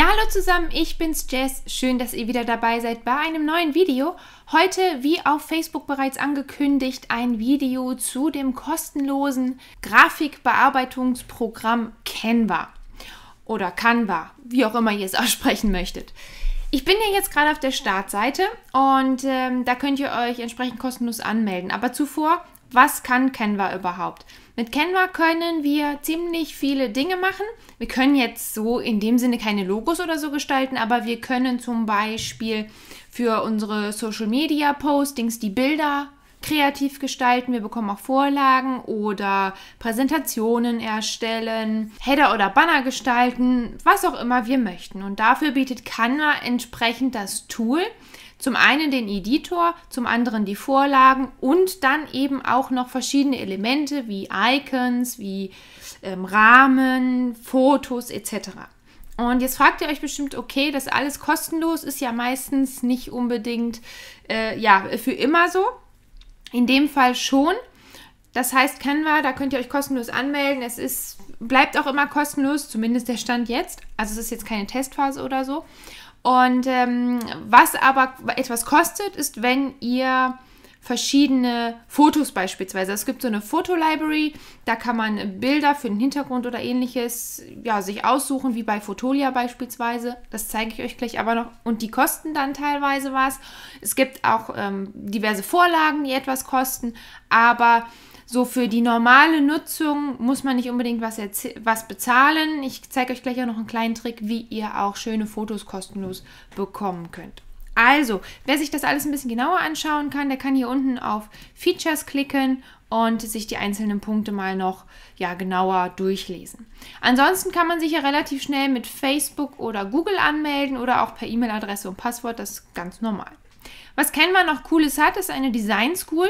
Ja, hallo zusammen, ich bin's Jess. Schön, dass ihr wieder dabei seid bei einem neuen Video. Heute, wie auf Facebook bereits angekündigt, ein Video zu dem kostenlosen Grafikbearbeitungsprogramm Canva oder Canva, wie auch immer ihr es aussprechen möchtet. Ich bin ja jetzt gerade auf der Startseite und ähm, da könnt ihr euch entsprechend kostenlos anmelden. Aber zuvor, was kann Canva überhaupt? Mit Canva können wir ziemlich viele Dinge machen. Wir können jetzt so in dem Sinne keine Logos oder so gestalten, aber wir können zum Beispiel für unsere Social Media Postings die Bilder kreativ gestalten. Wir bekommen auch Vorlagen oder Präsentationen erstellen, Header oder Banner gestalten, was auch immer wir möchten. Und dafür bietet Canva entsprechend das Tool, zum einen den Editor, zum anderen die Vorlagen und dann eben auch noch verschiedene Elemente wie Icons, wie ähm, Rahmen, Fotos etc. Und jetzt fragt ihr euch bestimmt, okay, das alles kostenlos ist ja meistens nicht unbedingt äh, ja, für immer so. In dem Fall schon. Das heißt, Canva, da könnt ihr euch kostenlos anmelden. Es ist, bleibt auch immer kostenlos, zumindest der Stand jetzt. Also es ist jetzt keine Testphase oder so. Und ähm, was aber etwas kostet, ist, wenn ihr verschiedene Fotos beispielsweise. Es gibt so eine Fotolibrary, da kann man Bilder für den Hintergrund oder ähnliches ja, sich aussuchen, wie bei Fotolia beispielsweise. Das zeige ich euch gleich aber noch. Und die kosten dann teilweise was. Es gibt auch ähm, diverse Vorlagen, die etwas kosten, aber so für die normale Nutzung muss man nicht unbedingt was, was bezahlen. Ich zeige euch gleich auch noch einen kleinen Trick, wie ihr auch schöne Fotos kostenlos bekommen könnt. Also, wer sich das alles ein bisschen genauer anschauen kann, der kann hier unten auf Features klicken und sich die einzelnen Punkte mal noch ja, genauer durchlesen. Ansonsten kann man sich ja relativ schnell mit Facebook oder Google anmelden oder auch per E-Mail-Adresse und Passwort, das ist ganz normal. Was Canva noch Cooles hat, ist eine Design School.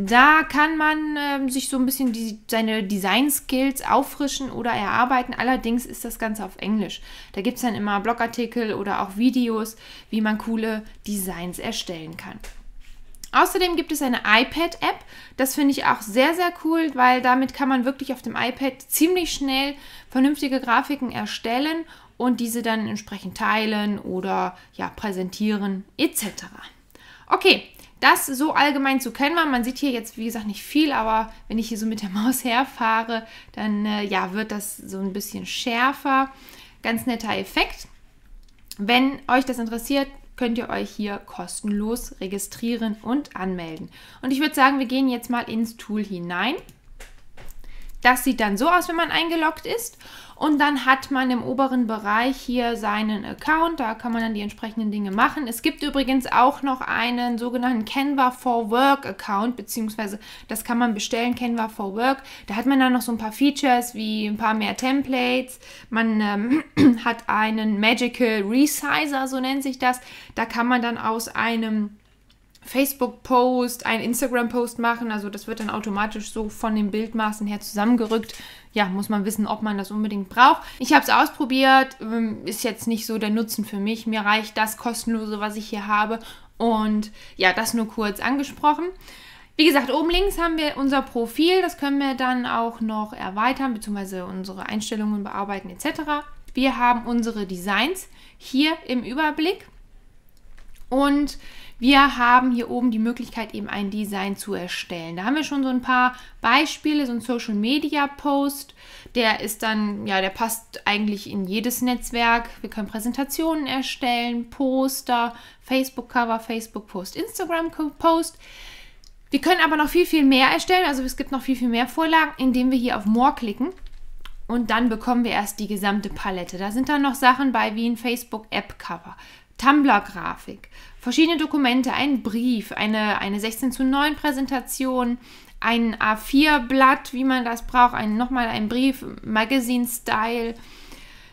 Da kann man äh, sich so ein bisschen die, seine Design-Skills auffrischen oder erarbeiten. Allerdings ist das Ganze auf Englisch. Da gibt es dann immer Blogartikel oder auch Videos, wie man coole Designs erstellen kann. Außerdem gibt es eine iPad-App. Das finde ich auch sehr, sehr cool, weil damit kann man wirklich auf dem iPad ziemlich schnell vernünftige Grafiken erstellen und diese dann entsprechend teilen oder ja, präsentieren etc. Okay, das so allgemein zu kennen war, man sieht hier jetzt, wie gesagt, nicht viel, aber wenn ich hier so mit der Maus herfahre, dann äh, ja, wird das so ein bisschen schärfer. Ganz netter Effekt. Wenn euch das interessiert, könnt ihr euch hier kostenlos registrieren und anmelden. Und ich würde sagen, wir gehen jetzt mal ins Tool hinein. Das sieht dann so aus, wenn man eingeloggt ist. Und dann hat man im oberen Bereich hier seinen Account, da kann man dann die entsprechenden Dinge machen. Es gibt übrigens auch noch einen sogenannten Canva for Work Account, beziehungsweise das kann man bestellen, Canva for Work. Da hat man dann noch so ein paar Features wie ein paar mehr Templates. Man ähm, hat einen Magical Resizer, so nennt sich das. Da kann man dann aus einem Facebook-Post, einen Instagram-Post machen. Also das wird dann automatisch so von den Bildmaßen her zusammengerückt ja, muss man wissen, ob man das unbedingt braucht. Ich habe es ausprobiert, ähm, ist jetzt nicht so der Nutzen für mich. Mir reicht das kostenlose, was ich hier habe. Und ja, das nur kurz angesprochen. Wie gesagt, oben links haben wir unser Profil. Das können wir dann auch noch erweitern, beziehungsweise unsere Einstellungen bearbeiten etc. Wir haben unsere Designs hier im Überblick. Und wir haben hier oben die Möglichkeit, eben ein Design zu erstellen. Da haben wir schon so ein paar Beispiele, so ein Social Media Post. Der ist dann, ja, der passt eigentlich in jedes Netzwerk. Wir können Präsentationen erstellen, Poster, Facebook-Cover, Facebook-Post, Instagram-Post. Wir können aber noch viel, viel mehr erstellen. Also es gibt noch viel, viel mehr Vorlagen, indem wir hier auf More klicken. Und dann bekommen wir erst die gesamte Palette. Da sind dann noch Sachen bei wie ein Facebook-App-Cover, Tumblr-Grafik, verschiedene Dokumente, einen Brief, eine, eine 16 zu 9 Präsentation, ein A4-Blatt, wie man das braucht, ein, nochmal ein Brief, Magazine-Style.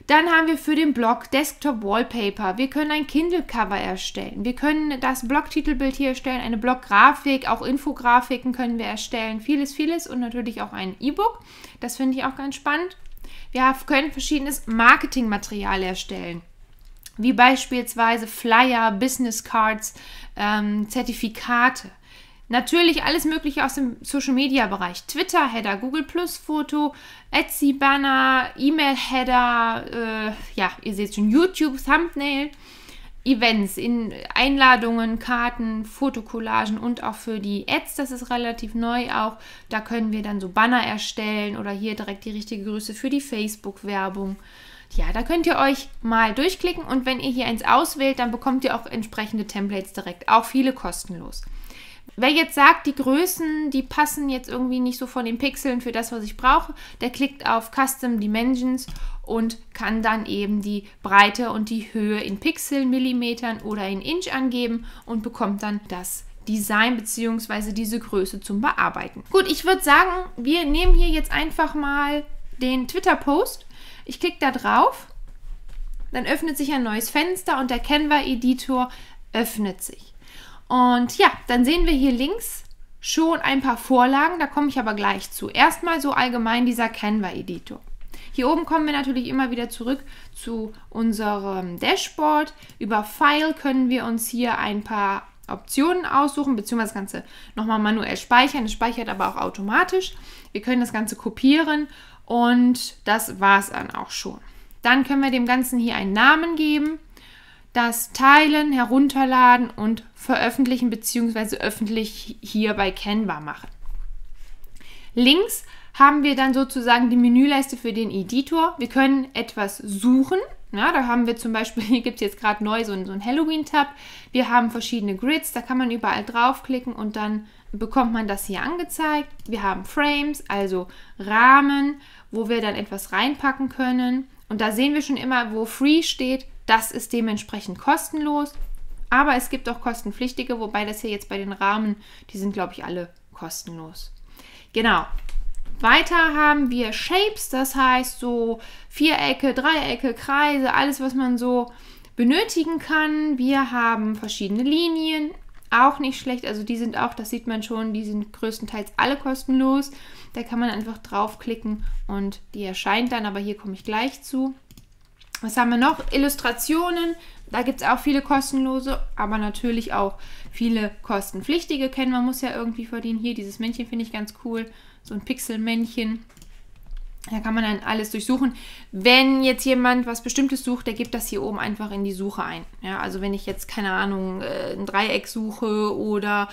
Dann haben wir für den Blog Desktop-Wallpaper. Wir können ein Kindle-Cover erstellen. Wir können das Blog-Titelbild hier erstellen, eine Blog-Grafik, auch Infografiken können wir erstellen. Vieles, vieles und natürlich auch ein E-Book. Das finde ich auch ganz spannend. Wir können verschiedenes Marketingmaterial erstellen wie beispielsweise Flyer, Business Cards, ähm, Zertifikate. Natürlich alles Mögliche aus dem Social-Media-Bereich. Twitter-Header, Google-Plus-Foto, Etsy-Banner, E-Mail-Header, äh, ja, ihr seht schon, YouTube-Thumbnail, Events, in Einladungen, Karten, Fotokollagen und auch für die Ads, das ist relativ neu auch. Da können wir dann so Banner erstellen oder hier direkt die richtige Größe für die Facebook-Werbung ja, da könnt ihr euch mal durchklicken und wenn ihr hier eins auswählt, dann bekommt ihr auch entsprechende Templates direkt, auch viele kostenlos. Wer jetzt sagt, die Größen, die passen jetzt irgendwie nicht so von den Pixeln für das, was ich brauche, der klickt auf Custom Dimensions und kann dann eben die Breite und die Höhe in Pixeln, Millimetern oder in Inch angeben und bekommt dann das Design bzw. diese Größe zum Bearbeiten. Gut, ich würde sagen, wir nehmen hier jetzt einfach mal den Twitter-Post ich klicke da drauf, dann öffnet sich ein neues Fenster und der Canva-Editor öffnet sich. Und ja, dann sehen wir hier links schon ein paar Vorlagen, da komme ich aber gleich zu. Erstmal so allgemein dieser Canva-Editor. Hier oben kommen wir natürlich immer wieder zurück zu unserem Dashboard. Über File können wir uns hier ein paar Optionen aussuchen, beziehungsweise das Ganze nochmal manuell speichern. Es speichert aber auch automatisch. Wir können das Ganze kopieren und das war es dann auch schon. Dann können wir dem Ganzen hier einen Namen geben, das teilen, herunterladen und veröffentlichen bzw. öffentlich hierbei bei machen. Links haben wir dann sozusagen die Menüleiste für den Editor. Wir können etwas suchen. Ja, da haben wir zum Beispiel, hier gibt es jetzt gerade neu so, so einen Halloween-Tab. Wir haben verschiedene Grids, da kann man überall draufklicken und dann bekommt man das hier angezeigt. Wir haben Frames, also Rahmen, wo wir dann etwas reinpacken können. Und da sehen wir schon immer, wo Free steht. Das ist dementsprechend kostenlos. Aber es gibt auch kostenpflichtige, wobei das hier jetzt bei den Rahmen, die sind, glaube ich, alle kostenlos. Genau. Weiter haben wir Shapes, das heißt so Vierecke, Dreiecke, Kreise, alles, was man so benötigen kann. Wir haben verschiedene Linien, auch nicht schlecht. Also die sind auch, das sieht man schon, die sind größtenteils alle kostenlos. Da kann man einfach draufklicken und die erscheint dann, aber hier komme ich gleich zu. Was haben wir noch? Illustrationen. Da gibt es auch viele kostenlose, aber natürlich auch viele kostenpflichtige kennen. Man muss ja irgendwie verdienen. Hier dieses Männchen finde ich ganz cool. So ein Pixelmännchen. Da kann man dann alles durchsuchen. Wenn jetzt jemand was Bestimmtes sucht, der gibt das hier oben einfach in die Suche ein. Ja, also wenn ich jetzt, keine Ahnung, äh, ein Dreieck suche oder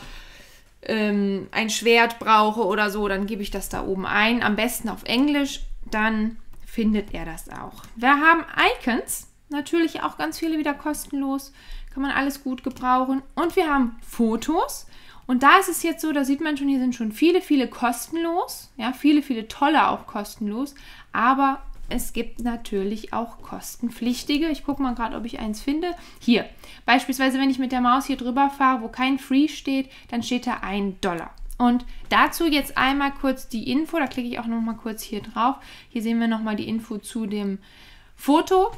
ähm, ein Schwert brauche oder so, dann gebe ich das da oben ein. Am besten auf Englisch, dann findet er das auch. Wir haben Icons, natürlich auch ganz viele wieder kostenlos. Kann man alles gut gebrauchen. Und wir haben Fotos. Und da ist es jetzt so, da sieht man schon, hier sind schon viele, viele kostenlos. Ja, viele, viele tolle auch kostenlos. Aber es gibt natürlich auch kostenpflichtige. Ich gucke mal gerade, ob ich eins finde. Hier, beispielsweise, wenn ich mit der Maus hier drüber fahre, wo kein Free steht, dann steht da ein Dollar. Und dazu jetzt einmal kurz die Info, da klicke ich auch nochmal kurz hier drauf. Hier sehen wir nochmal die Info zu dem Foto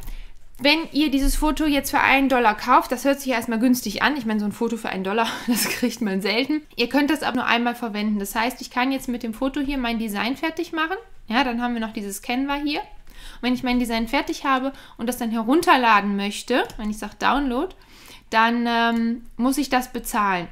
wenn ihr dieses Foto jetzt für einen Dollar kauft, das hört sich ja erstmal günstig an. Ich meine, so ein Foto für einen Dollar, das kriegt man selten. Ihr könnt das aber nur einmal verwenden. Das heißt, ich kann jetzt mit dem Foto hier mein Design fertig machen. Ja, dann haben wir noch dieses Canva hier. Und wenn ich mein Design fertig habe und das dann herunterladen möchte, wenn ich sage Download, dann ähm, muss ich das bezahlen.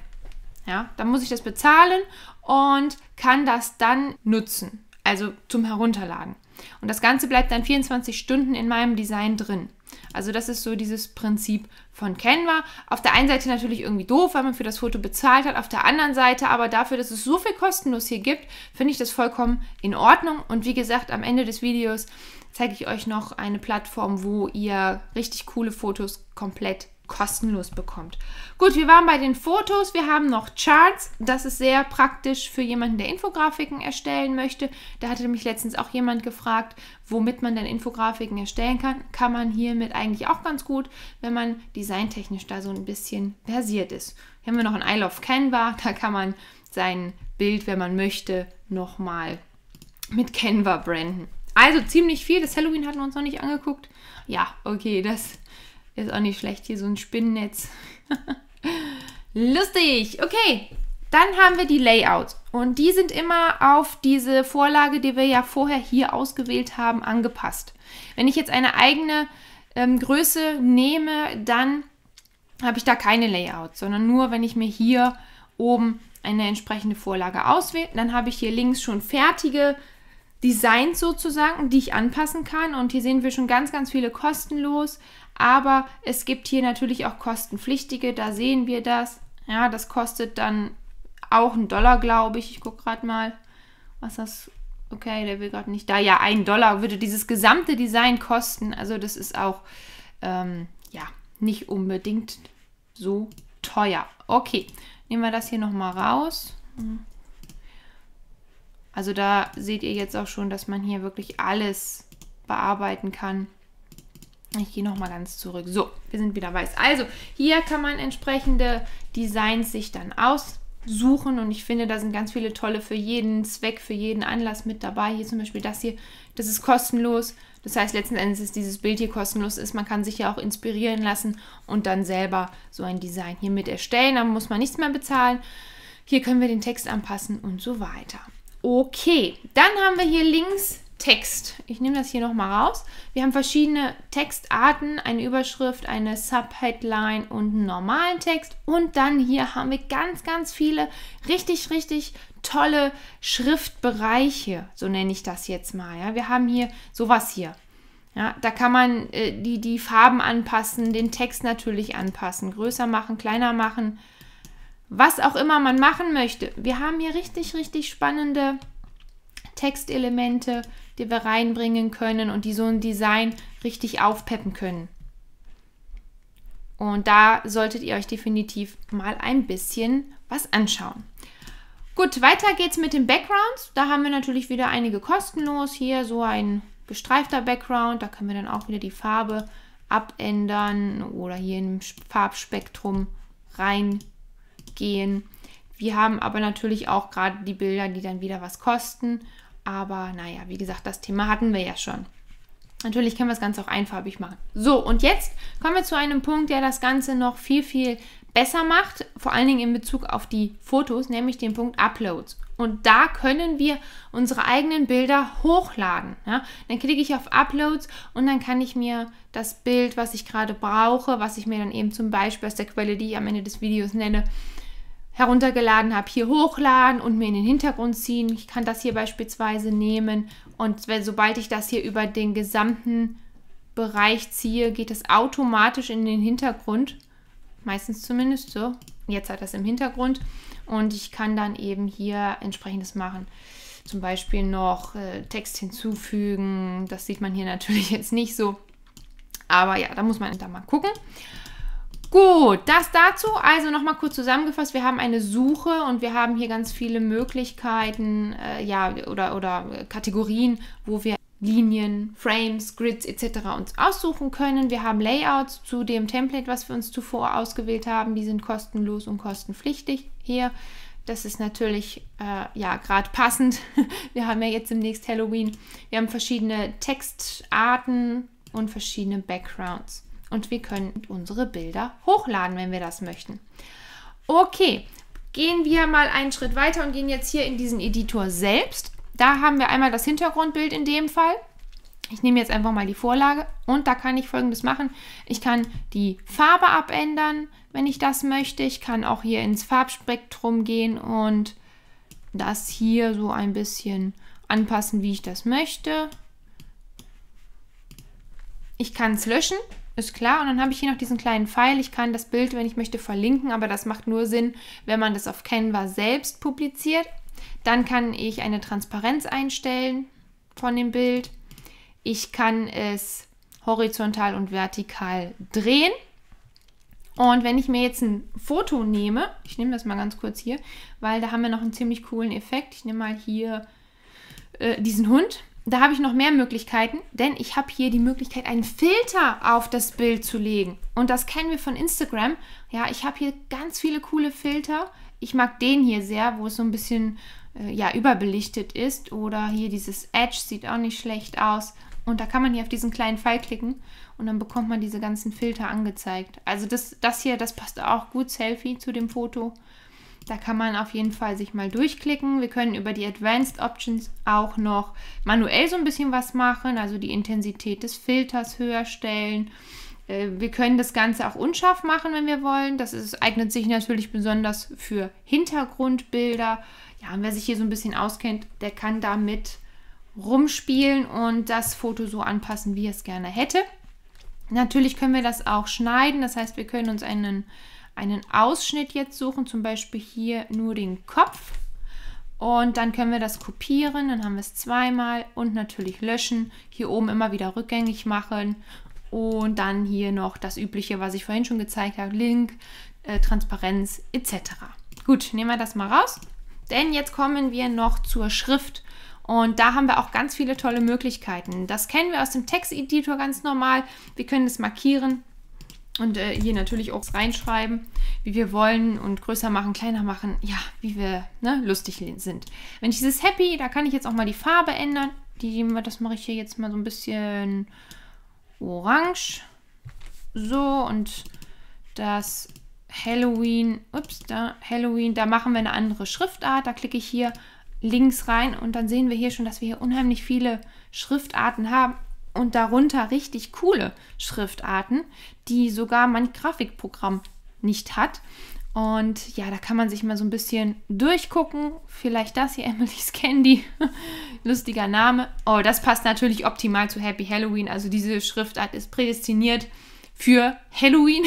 Ja, dann muss ich das bezahlen und kann das dann nutzen, also zum Herunterladen. Und das Ganze bleibt dann 24 Stunden in meinem Design drin. Also das ist so dieses Prinzip von Canva. Auf der einen Seite natürlich irgendwie doof, weil man für das Foto bezahlt hat, auf der anderen Seite aber dafür, dass es so viel kostenlos hier gibt, finde ich das vollkommen in Ordnung. Und wie gesagt, am Ende des Videos zeige ich euch noch eine Plattform, wo ihr richtig coole Fotos komplett kostenlos bekommt. Gut, wir waren bei den Fotos. Wir haben noch Charts. Das ist sehr praktisch für jemanden, der Infografiken erstellen möchte. Da hatte mich letztens auch jemand gefragt, womit man denn Infografiken erstellen kann. Kann man hiermit eigentlich auch ganz gut, wenn man designtechnisch da so ein bisschen versiert ist. Hier haben wir noch ein Isle of Canva. Da kann man sein Bild, wenn man möchte, nochmal mit Canva branden. Also ziemlich viel. Das Halloween hatten wir uns noch nicht angeguckt. Ja, okay, das ist auch nicht schlecht, hier so ein Spinnennetz. Lustig. Okay, dann haben wir die Layouts. Und die sind immer auf diese Vorlage, die wir ja vorher hier ausgewählt haben, angepasst. Wenn ich jetzt eine eigene ähm, Größe nehme, dann habe ich da keine Layouts, sondern nur, wenn ich mir hier oben eine entsprechende Vorlage auswähle. Dann habe ich hier links schon fertige Designs sozusagen, die ich anpassen kann. Und hier sehen wir schon ganz, ganz viele kostenlos. Aber es gibt hier natürlich auch kostenpflichtige. Da sehen wir das. Ja, das kostet dann auch einen Dollar, glaube ich. Ich gucke gerade mal, was das. Okay, der will gerade nicht da. Ja, ein Dollar würde dieses gesamte Design kosten. Also das ist auch ähm, ja nicht unbedingt so teuer. Okay, nehmen wir das hier nochmal raus. Mhm. Also da seht ihr jetzt auch schon, dass man hier wirklich alles bearbeiten kann. Ich gehe nochmal ganz zurück. So, wir sind wieder weiß. Also hier kann man entsprechende Designs sich dann aussuchen und ich finde, da sind ganz viele tolle für jeden Zweck, für jeden Anlass mit dabei. Hier zum Beispiel das hier, das ist kostenlos. Das heißt, letzten Endes ist dieses Bild hier kostenlos ist. Man kann sich ja auch inspirieren lassen und dann selber so ein Design hier mit erstellen. Da muss man nichts mehr bezahlen. Hier können wir den Text anpassen und so weiter. Okay, dann haben wir hier links Text. Ich nehme das hier nochmal raus. Wir haben verschiedene Textarten, eine Überschrift, eine Subheadline und einen normalen Text. Und dann hier haben wir ganz, ganz viele richtig, richtig tolle Schriftbereiche. So nenne ich das jetzt mal. Ja. Wir haben hier sowas hier. Ja, da kann man äh, die, die Farben anpassen, den Text natürlich anpassen, größer machen, kleiner machen, was auch immer man machen möchte. Wir haben hier richtig, richtig spannende Textelemente, die wir reinbringen können und die so ein Design richtig aufpeppen können. Und da solltet ihr euch definitiv mal ein bisschen was anschauen. Gut, weiter geht's mit den Backgrounds. Da haben wir natürlich wieder einige kostenlos. Hier so ein gestreifter Background. Da können wir dann auch wieder die Farbe abändern oder hier im Farbspektrum reinbringen gehen. Wir haben aber natürlich auch gerade die Bilder, die dann wieder was kosten. Aber naja, wie gesagt, das Thema hatten wir ja schon. Natürlich können wir das Ganze auch einfarbig machen. So, und jetzt kommen wir zu einem Punkt, der das Ganze noch viel, viel besser macht, vor allen Dingen in Bezug auf die Fotos, nämlich den Punkt Uploads. Und da können wir unsere eigenen Bilder hochladen. Ja? Dann klicke ich auf Uploads und dann kann ich mir das Bild, was ich gerade brauche, was ich mir dann eben zum Beispiel aus der Quelle, die ich am Ende des Videos nenne, heruntergeladen habe, hier hochladen und mir in den Hintergrund ziehen. Ich kann das hier beispielsweise nehmen und wenn, sobald ich das hier über den gesamten Bereich ziehe, geht das automatisch in den Hintergrund. Meistens zumindest so. Jetzt hat das im Hintergrund und ich kann dann eben hier entsprechendes machen. Zum Beispiel noch äh, Text hinzufügen. Das sieht man hier natürlich jetzt nicht so. Aber ja, da muss man da mal gucken. Gut, das dazu. Also nochmal kurz zusammengefasst, wir haben eine Suche und wir haben hier ganz viele Möglichkeiten äh, ja, oder, oder Kategorien, wo wir Linien, Frames, Grids etc. uns aussuchen können. Wir haben Layouts zu dem Template, was wir uns zuvor ausgewählt haben. Die sind kostenlos und kostenpflichtig hier. Das ist natürlich äh, ja gerade passend. Wir haben ja jetzt im nächsten Halloween. Wir haben verschiedene Textarten und verschiedene Backgrounds und wir können unsere Bilder hochladen, wenn wir das möchten. Okay, gehen wir mal einen Schritt weiter und gehen jetzt hier in diesen Editor selbst. Da haben wir einmal das Hintergrundbild in dem Fall. Ich nehme jetzt einfach mal die Vorlage und da kann ich folgendes machen. Ich kann die Farbe abändern, wenn ich das möchte. Ich kann auch hier ins Farbspektrum gehen und das hier so ein bisschen anpassen, wie ich das möchte. Ich kann es löschen, ist klar. Und dann habe ich hier noch diesen kleinen Pfeil. Ich kann das Bild, wenn ich möchte, verlinken, aber das macht nur Sinn, wenn man das auf Canva selbst publiziert. Dann kann ich eine Transparenz einstellen von dem Bild. Ich kann es horizontal und vertikal drehen. Und wenn ich mir jetzt ein Foto nehme, ich nehme das mal ganz kurz hier, weil da haben wir noch einen ziemlich coolen Effekt. Ich nehme mal hier äh, diesen Hund da habe ich noch mehr Möglichkeiten, denn ich habe hier die Möglichkeit, einen Filter auf das Bild zu legen. Und das kennen wir von Instagram. Ja, ich habe hier ganz viele coole Filter. Ich mag den hier sehr, wo es so ein bisschen äh, ja, überbelichtet ist. Oder hier dieses Edge sieht auch nicht schlecht aus. Und da kann man hier auf diesen kleinen Pfeil klicken und dann bekommt man diese ganzen Filter angezeigt. Also das, das hier, das passt auch gut, Selfie zu dem Foto. Da kann man auf jeden Fall sich mal durchklicken. Wir können über die Advanced Options auch noch manuell so ein bisschen was machen, also die Intensität des Filters höher stellen. Äh, wir können das Ganze auch unscharf machen, wenn wir wollen. Das ist, eignet sich natürlich besonders für Hintergrundbilder. Ja, und wer sich hier so ein bisschen auskennt, der kann damit rumspielen und das Foto so anpassen, wie er es gerne hätte. Natürlich können wir das auch schneiden. Das heißt, wir können uns einen einen Ausschnitt jetzt suchen, zum Beispiel hier nur den Kopf. Und dann können wir das kopieren, dann haben wir es zweimal und natürlich löschen. Hier oben immer wieder rückgängig machen. Und dann hier noch das Übliche, was ich vorhin schon gezeigt habe, Link, äh, Transparenz etc. Gut, nehmen wir das mal raus. Denn jetzt kommen wir noch zur Schrift. Und da haben wir auch ganz viele tolle Möglichkeiten. Das kennen wir aus dem Texteditor ganz normal. Wir können es markieren, und äh, hier natürlich auch reinschreiben, wie wir wollen und größer machen, kleiner machen, ja, wie wir ne, lustig sind. Wenn ich dieses Happy, da kann ich jetzt auch mal die Farbe ändern. Die, das mache ich hier jetzt mal so ein bisschen orange. So, und das Halloween, ups, da Halloween, da machen wir eine andere Schriftart. Da klicke ich hier links rein und dann sehen wir hier schon, dass wir hier unheimlich viele Schriftarten haben und darunter richtig coole Schriftarten, die sogar mein Grafikprogramm nicht hat. Und ja, da kann man sich mal so ein bisschen durchgucken. Vielleicht das hier, Emily's Candy. Lustiger Name. Oh, das passt natürlich optimal zu Happy Halloween. Also diese Schriftart ist prädestiniert für Halloween.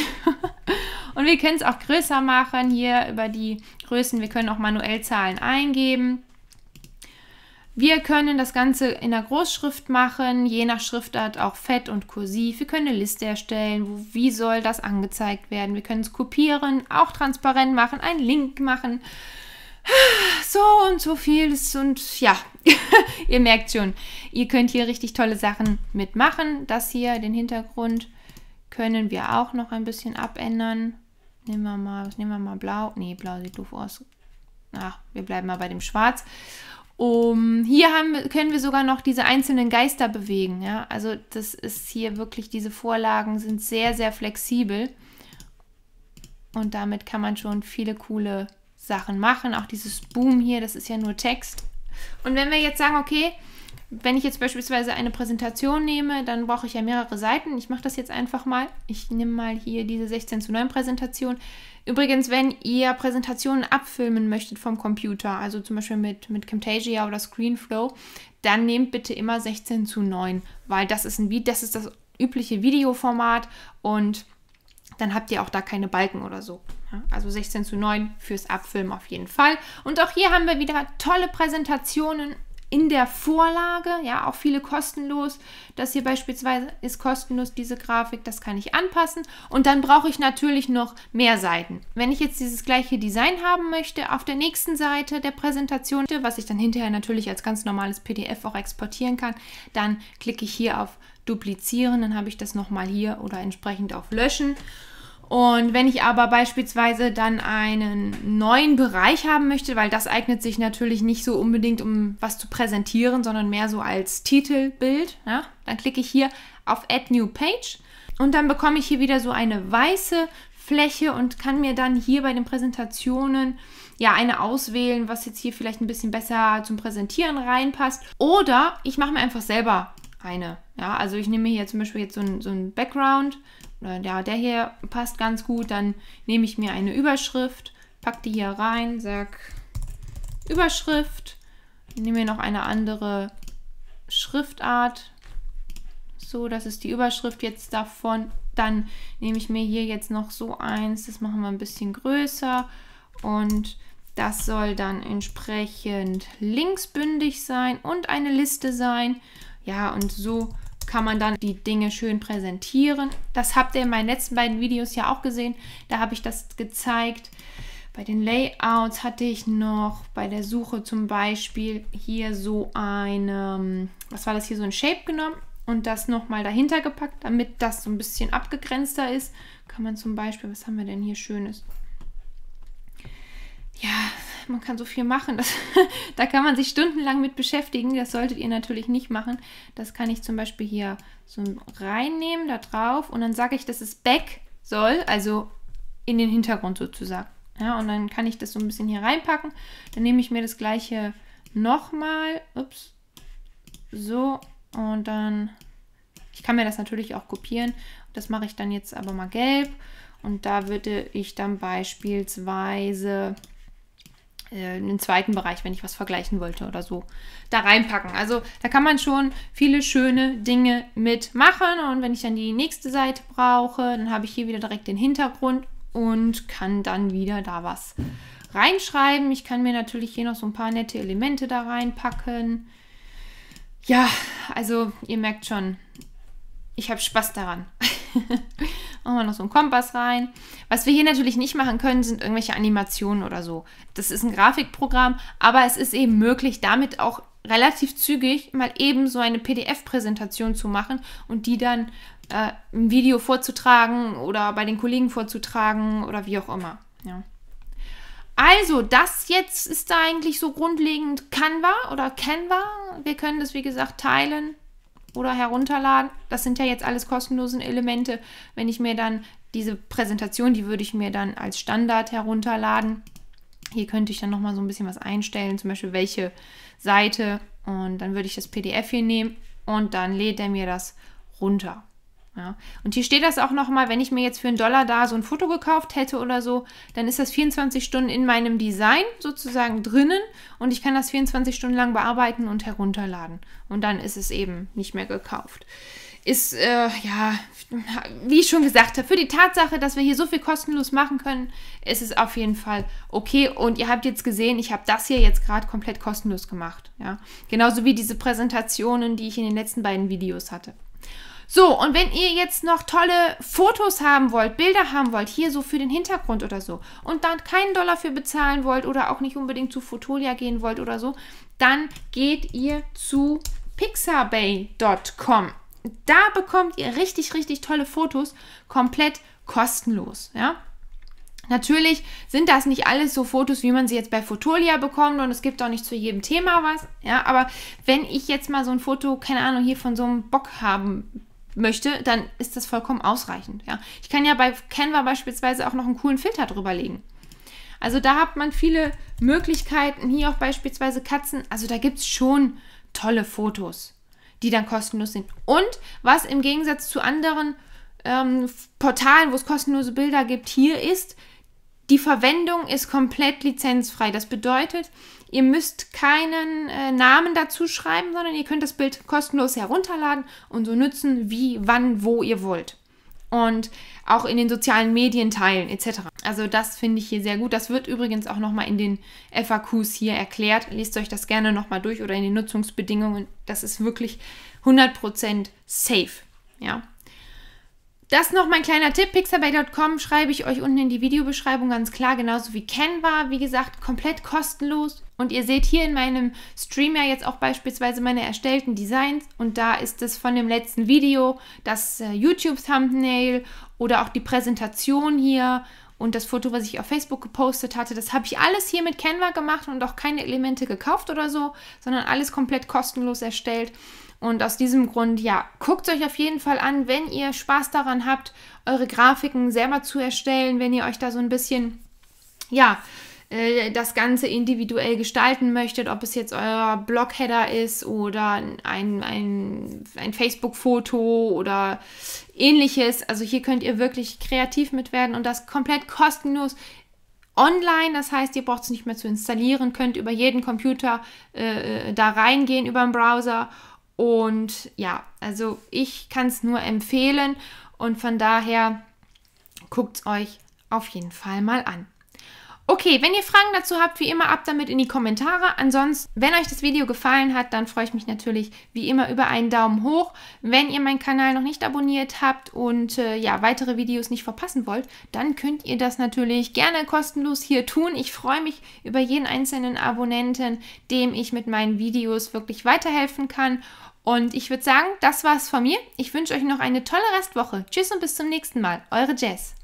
und wir können es auch größer machen hier über die Größen. Wir können auch manuell Zahlen eingeben. Wir können das Ganze in der Großschrift machen, je nach Schriftart auch fett und kursiv. Wir können eine Liste erstellen, wo, wie soll das angezeigt werden. Wir können es kopieren, auch transparent machen, einen Link machen. So und so vieles und ja, ihr merkt schon, ihr könnt hier richtig tolle Sachen mitmachen. Das hier, den Hintergrund, können wir auch noch ein bisschen abändern. Nehmen wir mal, was nehmen wir mal blau? Ne, blau sieht doof aus. Ach, wir bleiben mal bei dem Schwarz. Um, hier haben, können wir sogar noch diese einzelnen Geister bewegen. Ja? Also das ist hier wirklich, diese Vorlagen sind sehr, sehr flexibel. Und damit kann man schon viele coole Sachen machen. Auch dieses Boom hier, das ist ja nur Text. Und wenn wir jetzt sagen, okay, wenn ich jetzt beispielsweise eine Präsentation nehme, dann brauche ich ja mehrere Seiten. Ich mache das jetzt einfach mal. Ich nehme mal hier diese 16 zu 9 Präsentation. Übrigens, wenn ihr Präsentationen abfilmen möchtet vom Computer, also zum Beispiel mit, mit Camtasia oder Screenflow, dann nehmt bitte immer 16 zu 9, weil das ist, ein, das, ist das übliche Videoformat und dann habt ihr auch da keine Balken oder so. Also 16 zu 9 fürs Abfilmen auf jeden Fall. Und auch hier haben wir wieder tolle Präsentationen in der Vorlage, ja, auch viele kostenlos. Das hier beispielsweise ist kostenlos, diese Grafik, das kann ich anpassen. Und dann brauche ich natürlich noch mehr Seiten. Wenn ich jetzt dieses gleiche Design haben möchte, auf der nächsten Seite der Präsentation, was ich dann hinterher natürlich als ganz normales PDF auch exportieren kann, dann klicke ich hier auf Duplizieren, dann habe ich das nochmal hier oder entsprechend auf Löschen. Und wenn ich aber beispielsweise dann einen neuen Bereich haben möchte, weil das eignet sich natürlich nicht so unbedingt, um was zu präsentieren, sondern mehr so als Titelbild, ja, dann klicke ich hier auf Add New Page und dann bekomme ich hier wieder so eine weiße Fläche und kann mir dann hier bei den Präsentationen ja eine auswählen, was jetzt hier vielleicht ein bisschen besser zum Präsentieren reinpasst. Oder ich mache mir einfach selber eine. Ja, also ich nehme hier zum Beispiel jetzt so einen so Background, Ne, ja, der hier passt ganz gut, dann nehme ich mir eine Überschrift, packe die hier rein, sag Überschrift, nehme mir noch eine andere Schriftart. So, das ist die Überschrift jetzt davon. Dann nehme ich mir hier jetzt noch so eins, das machen wir ein bisschen größer und das soll dann entsprechend linksbündig sein und eine Liste sein. Ja, und so kann man dann die Dinge schön präsentieren. Das habt ihr in meinen letzten beiden Videos ja auch gesehen. Da habe ich das gezeigt. Bei den Layouts hatte ich noch bei der Suche zum Beispiel hier so eine, ähm, was war das hier, so ein Shape genommen und das nochmal dahinter gepackt, damit das so ein bisschen abgegrenzter ist. Kann man zum Beispiel, was haben wir denn hier Schönes? ja, man kann so viel machen. Das, da kann man sich stundenlang mit beschäftigen. Das solltet ihr natürlich nicht machen. Das kann ich zum Beispiel hier so reinnehmen, da drauf. Und dann sage ich, dass es back soll, also in den Hintergrund sozusagen. Ja, und dann kann ich das so ein bisschen hier reinpacken. Dann nehme ich mir das gleiche nochmal. Ups. So. Und dann... Ich kann mir das natürlich auch kopieren. Das mache ich dann jetzt aber mal gelb. Und da würde ich dann beispielsweise äh, einen zweiten Bereich, wenn ich was vergleichen wollte oder so, da reinpacken. Also da kann man schon viele schöne Dinge mitmachen. Und wenn ich dann die nächste Seite brauche, dann habe ich hier wieder direkt den Hintergrund und kann dann wieder da was reinschreiben. Ich kann mir natürlich hier noch so ein paar nette Elemente da reinpacken. Ja, also ihr merkt schon, ich habe Spaß daran. machen wir noch so einen Kompass rein. Was wir hier natürlich nicht machen können, sind irgendwelche Animationen oder so. Das ist ein Grafikprogramm, aber es ist eben möglich, damit auch relativ zügig mal eben so eine PDF-Präsentation zu machen und die dann äh, im Video vorzutragen oder bei den Kollegen vorzutragen oder wie auch immer. Ja. Also, das jetzt ist da eigentlich so grundlegend Canva oder Canva. Wir können das, wie gesagt, teilen oder herunterladen. Das sind ja jetzt alles kostenlosen Elemente. Wenn ich mir dann diese Präsentation, die würde ich mir dann als Standard herunterladen. Hier könnte ich dann nochmal so ein bisschen was einstellen, zum Beispiel welche Seite. Und dann würde ich das PDF hier nehmen und dann lädt er mir das runter. Ja. Und hier steht das auch nochmal, wenn ich mir jetzt für einen Dollar da so ein Foto gekauft hätte oder so, dann ist das 24 Stunden in meinem Design sozusagen drinnen und ich kann das 24 Stunden lang bearbeiten und herunterladen. Und dann ist es eben nicht mehr gekauft. Ist, äh, ja, wie ich schon gesagt habe, für die Tatsache, dass wir hier so viel kostenlos machen können, ist es auf jeden Fall okay. Und ihr habt jetzt gesehen, ich habe das hier jetzt gerade komplett kostenlos gemacht. Ja? Genauso wie diese Präsentationen, die ich in den letzten beiden Videos hatte. So, und wenn ihr jetzt noch tolle Fotos haben wollt, Bilder haben wollt, hier so für den Hintergrund oder so, und dann keinen Dollar für bezahlen wollt oder auch nicht unbedingt zu Fotolia gehen wollt oder so, dann geht ihr zu pixabay.com. Da bekommt ihr richtig, richtig tolle Fotos komplett kostenlos. Ja? Natürlich sind das nicht alles so Fotos, wie man sie jetzt bei Fotolia bekommt und es gibt auch nicht zu jedem Thema was. Ja, aber wenn ich jetzt mal so ein Foto, keine Ahnung, hier von so einem Bock haben möchte, dann ist das vollkommen ausreichend. Ja. Ich kann ja bei Canva beispielsweise auch noch einen coolen Filter drüber legen. Also da hat man viele Möglichkeiten. Hier auch beispielsweise Katzen. Also da gibt es schon tolle Fotos, die dann kostenlos sind. Und was im Gegensatz zu anderen ähm, Portalen, wo es kostenlose Bilder gibt, hier ist, die Verwendung ist komplett lizenzfrei. Das bedeutet, ihr müsst keinen äh, Namen dazu schreiben, sondern ihr könnt das Bild kostenlos herunterladen und so nutzen, wie, wann, wo ihr wollt. Und auch in den sozialen Medien teilen etc. Also das finde ich hier sehr gut. Das wird übrigens auch nochmal in den FAQs hier erklärt. Lest euch das gerne nochmal durch oder in den Nutzungsbedingungen. Das ist wirklich 100% safe. Ja. Das noch mein kleiner Tipp, pixabay.com schreibe ich euch unten in die Videobeschreibung ganz klar, genauso wie Canva, wie gesagt, komplett kostenlos. Und ihr seht hier in meinem Stream ja jetzt auch beispielsweise meine erstellten Designs und da ist es von dem letzten Video, das äh, YouTube-Thumbnail oder auch die Präsentation hier und das Foto, was ich auf Facebook gepostet hatte, das habe ich alles hier mit Canva gemacht und auch keine Elemente gekauft oder so, sondern alles komplett kostenlos erstellt. Und aus diesem Grund, ja, guckt euch auf jeden Fall an, wenn ihr Spaß daran habt, eure Grafiken selber zu erstellen, wenn ihr euch da so ein bisschen, ja, äh, das Ganze individuell gestalten möchtet, ob es jetzt euer Blogheader ist oder ein, ein, ein Facebook-Foto oder ähnliches. Also hier könnt ihr wirklich kreativ mit werden und das komplett kostenlos online. Das heißt, ihr braucht es nicht mehr zu installieren, könnt über jeden Computer äh, äh da reingehen, über den Browser und ja, also ich kann es nur empfehlen und von daher guckt es euch auf jeden Fall mal an. Okay, wenn ihr Fragen dazu habt, wie immer ab damit in die Kommentare. Ansonsten, wenn euch das Video gefallen hat, dann freue ich mich natürlich wie immer über einen Daumen hoch. Wenn ihr meinen Kanal noch nicht abonniert habt und äh, ja, weitere Videos nicht verpassen wollt, dann könnt ihr das natürlich gerne kostenlos hier tun. Ich freue mich über jeden einzelnen Abonnenten, dem ich mit meinen Videos wirklich weiterhelfen kann. Und ich würde sagen, das war's von mir. Ich wünsche euch noch eine tolle Restwoche. Tschüss und bis zum nächsten Mal. Eure Jess.